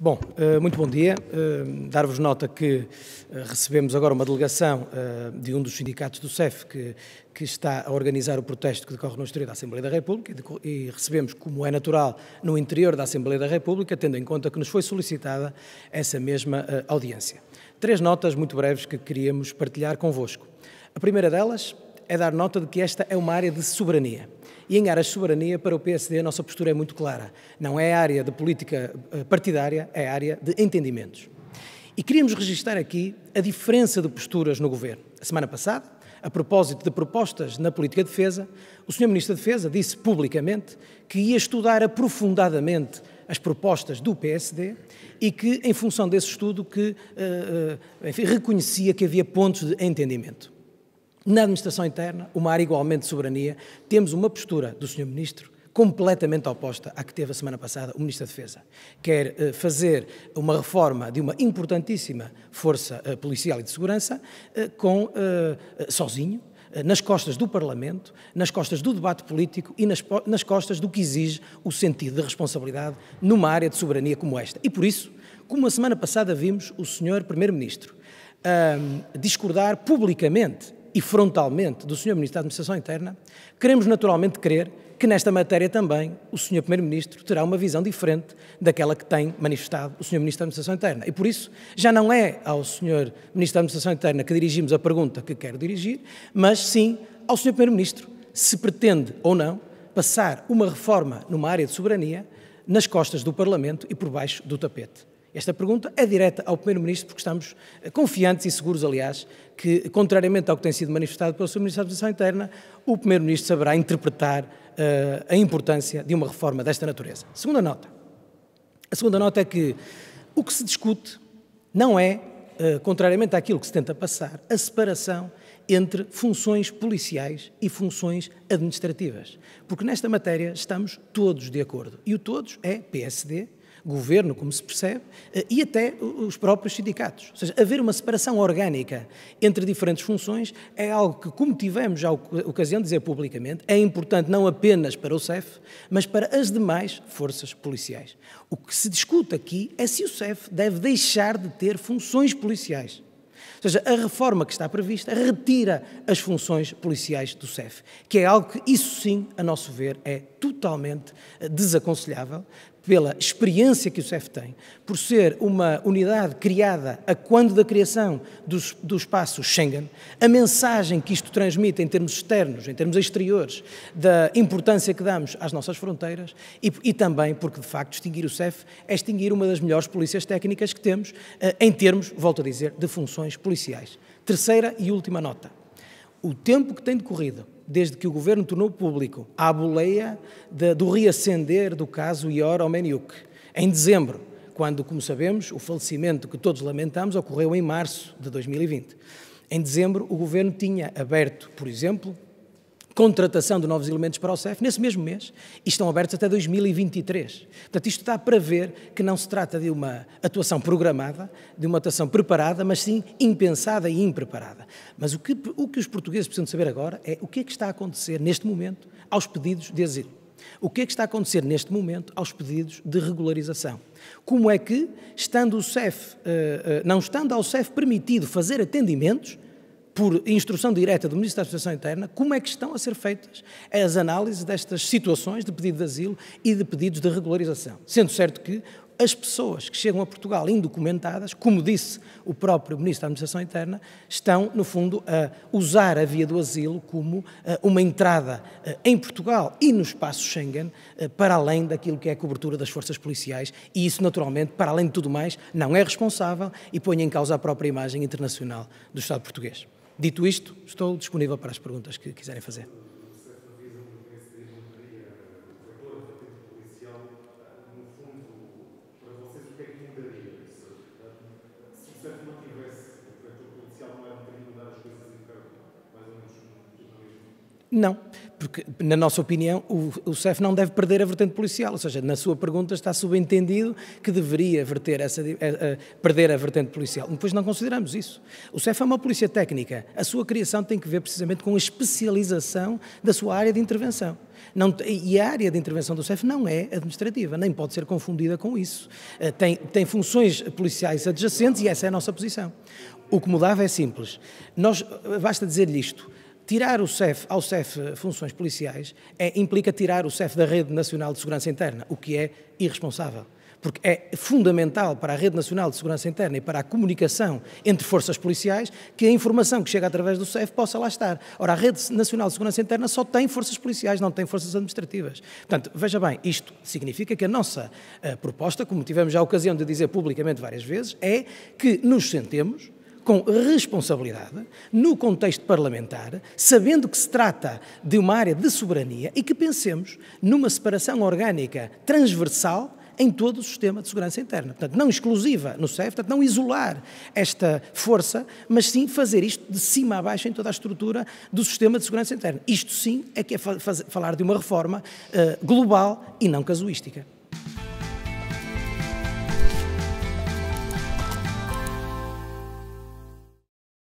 Bom, eh, muito bom dia. Eh, dar-vos nota que eh, recebemos agora uma delegação de um dos sindicatos do CEF que, que está a organizar o protesto que decorre no exterior da Assembleia da República e recebemos, como é natural, no interior da Assembleia da República, tendo em conta que nos foi solicitada essa mesma audiência. Três notas muito breves que queríamos partilhar convosco. A primeira delas é dar nota de que esta é uma área de soberania. E em áreas de soberania, para o PSD, a nossa postura é muito clara. Não é área de política eh, partidária, é área de entendimentos. E queríamos registrar aqui a diferença de posturas no governo. A semana passada, a propósito de propostas na política de defesa, o Sr. Ministro da Defesa disse publicamente que ia estudar aprofundadamente as propostas do PSD e que, em função desse estudo, que, eh, eh, enfim, reconhecia que havia pontos de entendimento na administração interna, uma área igualmente de soberania, temos uma postura do Sr. Ministro completamente oposta à que teve a semana passada o Ministro da Defesa. Quer eh, fazer uma reforma de uma importantíssima força eh, policial e de segurança eh, com, sozinho, nas costas do Parlamento, nas costas do debate político e nas, nas costas do que exige o sentido de responsabilidade numa área de soberania como esta. E por isso, como a semana passada vimos o Sr. Primeiro-Ministro discordar publicamente e frontalmente do Sr. Ministro da Administração Interna, queremos naturalmente crer que nesta matéria também o Sr. Primeiro-Ministro terá uma visão diferente daquela que tem manifestado o Sr. Ministro da Administração Interna. E por isso já não é ao Sr. Ministro da Administração Interna que dirigimos a pergunta que quero dirigir, mas sim ao Sr. Primeiro-Ministro se pretende ou não passar uma reforma numa área de soberania nas costas do Parlamento e por baixo do tapete. Esta pergunta é direta ao Primeiro-Ministro, porque estamos eh, confiantes e seguros, aliás, que, contrariamente ao que tem sido manifestado pelo Sr. Ministro da Administração Interna, o Primeiro-Ministro saberá interpretar uh, a importância de uma reforma desta natureza. Segunda nota. A segunda nota é que o que se discute não é, uh, contrariamente àquilo que se tenta passar, a separação entre funções policiais e funções administrativas. Porque nesta matéria estamos todos de acordo. E o todos é PSD, governo, como se percebe, eh, e até os próprios sindicatos. Ou seja, haver uma separação orgânica entre diferentes funções é algo que, como tivemos já a ocasião de dizer publicamente, é importante não apenas para o CEF, mas para as demais forças policiais. O que se discute aqui é se o CEF deve deixar de ter funções policiais. Ou seja, a reforma que está prevista retira as funções policiais do CEF, que é algo que, isso sim, a nosso ver, é totalmente eh, desaconselhável, pela experiência que o CEF tem, por ser uma unidade criada a quando da criação do, do espaço Schengen, a mensagem que isto transmite em termos externos, em termos exteriores, da importância que damos às nossas fronteiras e, e também porque, de facto, extinguir o CEF é extinguir uma das melhores polícias técnicas que temos eh, em termos, volto a dizer, de funções policiais. Terceira e última nota. O tempo que tem decorrido desde que o governo tornou público a boleia de, do reacender do caso Ior Omeniuk. Em dezembro, quando, como sabemos, o falecimento que todos lamentamos ocorreu em março de 2020. Em dezembro, o governo tinha aberto, por exemplo, contratação de novos elementos para o CEF nesse mesmo mês e estão abertos até 2023. Portanto, isto dá para ver que não se trata de uma atuação programada, de uma atuação preparada, mas sim impensada e impreparada. Mas o que, o que os portugueses precisam saber agora é o que é que está a acontecer neste momento aos pedidos de asilo. O que é que está a acontecer neste momento aos pedidos de regularização? Como é que, estando o CEF, eh, eh, não estando ao CEF permitido fazer atendimentos, por instrução direta do Ministro da Administração Interna, como é que estão a ser feitas as análises destas situações de pedido de asilo e de pedidos de regularização. Sendo certo que as pessoas que chegam a Portugal indocumentadas, como disse o próprio Ministro da Administração Interna, estão, no fundo, a usar a via do asilo como eh, uma entrada eh, em Portugal e no espaço Schengen, eh, para além daquilo que é a cobertura das forças policiais, e isso, naturalmente, para além de tudo mais, não é responsável e põe em causa a própria imagem internacional do Estado português. Dito isto, estou disponível para as perguntas que quiserem fazer. Não, porque, na nossa opinião, o, o CEF não deve perder a vertente policial, ou seja, na sua pergunta está subentendido que deveria verter essa, eh, eh, perder a vertente policial. Depois não consideramos isso. O CEF é uma polícia técnica, a sua criação tem que ver precisamente com a especialização da sua área de intervenção. Não, e a área de intervenção do CEF não é administrativa, nem pode ser confundida com isso. Eh, tem, tem funções policiais adjacentes e essa é a nossa posição. O que mudava é simples. Nós, basta dizer-lhe isto tirar o CEF, ao CEF eh, funções policiais é, implica tirar o CEF da Rede Nacional de Segurança Interna, o que é irresponsável. Porque é fundamental para a Rede Nacional de Segurança Interna e para a comunicação entre forças policiais que a informação que chega através do CEF possa lá estar. Ora, a Rede Nacional de Segurança Interna só tem forças policiais, não tem forças administrativas. Portanto, veja bem, isto significa que a nossa a eh, proposta, como tivemos já a ocasião de dizer publicamente várias vezes, é que nos sentemos com responsabilidade, no contexto parlamentar, sabendo que se trata de uma área de soberania e que pensemos numa separação orgânica transversal em todo o sistema de segurança interna. Portanto, não exclusiva no CEF, portanto, não isolar esta força, mas sim fazer isto de cima a baixo em toda a estrutura do sistema de segurança interna. Isto sim é que é falar de uma reforma uh, global e não casuística.